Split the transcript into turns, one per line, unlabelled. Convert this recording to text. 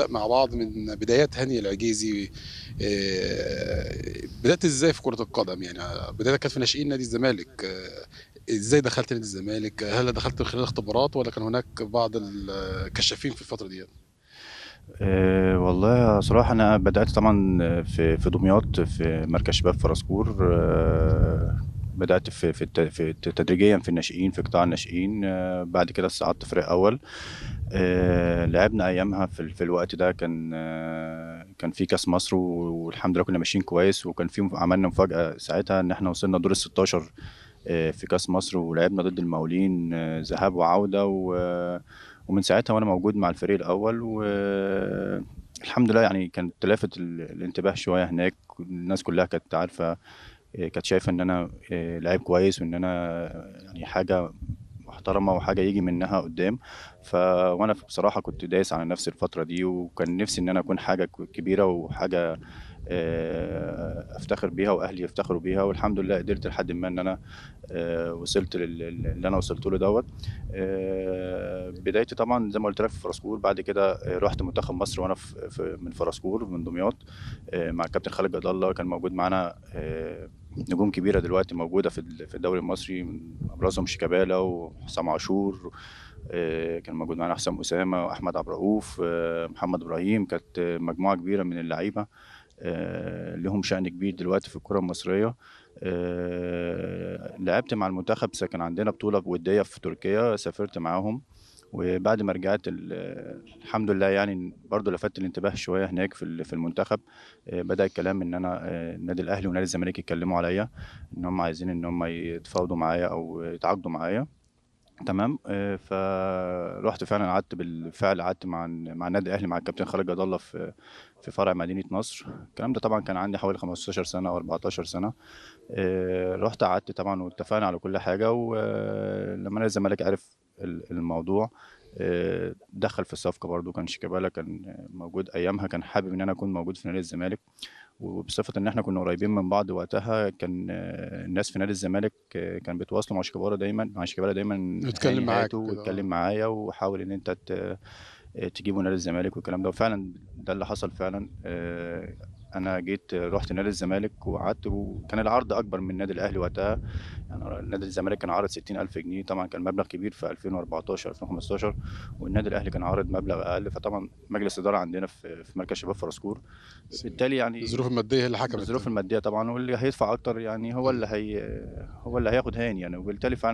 نبدأ مع بعض من بدايات هاني العجيزي آه، بدأت ازاي في كرة القدم يعني بدايتك كانت في ناشئين نادي الزمالك آه، ازاي دخلت نادي الزمالك هل دخلت من خلال اختبارات ولا كان هناك بعض الكشافين آه، في الفترة دي أه والله صراحة أنا بدأت طبعا في في دمياط في مركز شباب فرسكور أه بدات في في, في تدريجيا في الناشئين في قطاع الناشئين آه، بعد كده صعدت فريق اول آه، لعبنا ايامها في, في الوقت ده كان آه، كان في كاس مصر والحمد لله كنا ماشيين كويس وكان في عملنا مفاجاه ساعتها ان احنا وصلنا دور ال 16 في كاس مصر ولعبنا ضد المقاولين ذهاب وعوده و ومن ساعتها وانا موجود مع الفريق الاول والحمد لله يعني كانت تلافت الانتباه شويه هناك الناس كلها كانت عارفه آه، كانت شايفه ان انا آه، لعيب كويس وان انا يعني حاجه محترمه وحاجه يجي منها قدام ف وانا بصراحه كنت دايس على نفسي الفتره دي وكان نفسي ان انا اكون حاجه كبيره وحاجه آه، افتخر بيها واهلي يفتخروا بيها والحمد لله قدرت لحد ما ان انا وصلت اللي انا وصلت له دوت بدايتي طبعا زي ما قلت لك في فرسكور بعد كده رحت منتخب مصر وانا من فرسكور من دمياط مع الكابتن خالد جد الله كان موجود معانا نجوم كبيره دلوقتي موجوده في في الدوري المصري ابرزهم شيكابالا وحسام عاشور آه، كان موجود معانا حسام اسامه واحمد عبد الرؤوف آه، محمد ابراهيم كانت مجموعه كبيره من اللعيبه آه، لهم شأن كبير دلوقتي في الكرة المصرية لعبت مع المنتخب كان عندنا بطولة ودية في تركيا سافرت معاهم وبعد ما رجعت الحمد لله يعني برضه لفت الانتباه شويه هناك في في المنتخب آه، بدا الكلام ان انا آه، النادي الاهلي ونادي الزمالك يتكلموا عليا ان هم عايزين ان هم يتفاوضوا معايا او يتعاقدوا معايا تمام آه، فروحت فعلا قعدت بالفعل قعدت مع مع النادي الاهلي مع الكابتن خالد جد الله في في فرع مدينه نصر الكلام ده طبعا كان عندي حوالي 15 سنه او 14 سنه رحت قعدت طبعا واتفقنا على كل حاجه ولما نادي الزمالك عرف الموضوع آه، دخل في الصفقه برضو كان شيكابالا كان موجود ايامها كان حابب ان انا اكون موجود في نادي الزمالك وبصفه ان احنا كنا قريبين من بعض وقتها كان آه، الناس في نادي الزمالك آه، كان بيتواصلوا مع شيكابالا دايما مع شيكابالا دايما اتكلم معاك واتكلم معايا وحاول ان انت تجيبه نادي الزمالك والكلام ده وفعلا ده اللي حصل فعلا انا جيت رحت نادي الزمالك وقعدت وكان العرض اكبر من نادي الاهلي وقتها يعني نادي الزمالك كان عارض 60000 جنيه طبعا كان مبلغ كبير في 2014 2015 والنادي الاهلي كان عارض مبلغ اقل فطبعا مجلس اداره عندنا في, في مركز شباب فرسكور بالتالي يعني الظروف الماديه هي اللي حكمت الظروف الماديه طبعا واللي هيدفع اكتر يعني هو اللي هي هو اللي هياخد هاني يعني وبالتالي فعلا